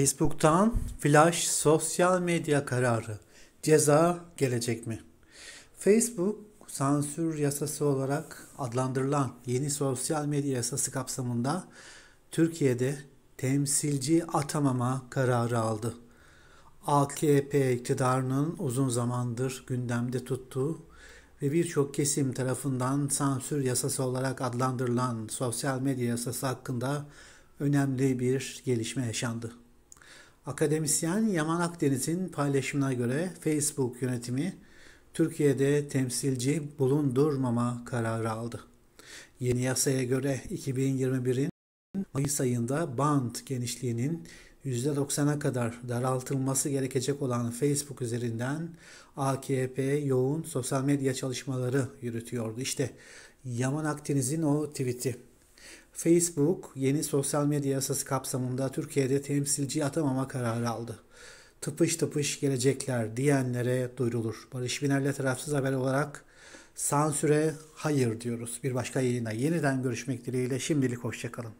Facebook'tan flash sosyal medya kararı. Ceza gelecek mi? Facebook sansür yasası olarak adlandırılan yeni sosyal medya yasası kapsamında Türkiye'de temsilci atamama kararı aldı. AKP iktidarının uzun zamandır gündemde tuttuğu ve birçok kesim tarafından sansür yasası olarak adlandırılan sosyal medya yasası hakkında önemli bir gelişme yaşandı. Akademisyen Yaman Akdeniz'in paylaşımına göre Facebook yönetimi Türkiye'de temsilci bulundurmama kararı aldı. Yeni yasaya göre 2021'in Mayıs ayında band genişliğinin %90'a kadar daraltılması gerekecek olan Facebook üzerinden AKP yoğun sosyal medya çalışmaları yürütüyordu. İşte Yaman Akdeniz'in o tweet'i. Facebook yeni sosyal medya yasası kapsamında Türkiye'de temsilci atamama kararı aldı. Tıpış tıpış gelecekler diyenlere duyurulur. Barış Biner'le tarafsız haber olarak sansüre hayır diyoruz. Bir başka yayına yeniden görüşmek dileğiyle şimdilik hoşçakalın.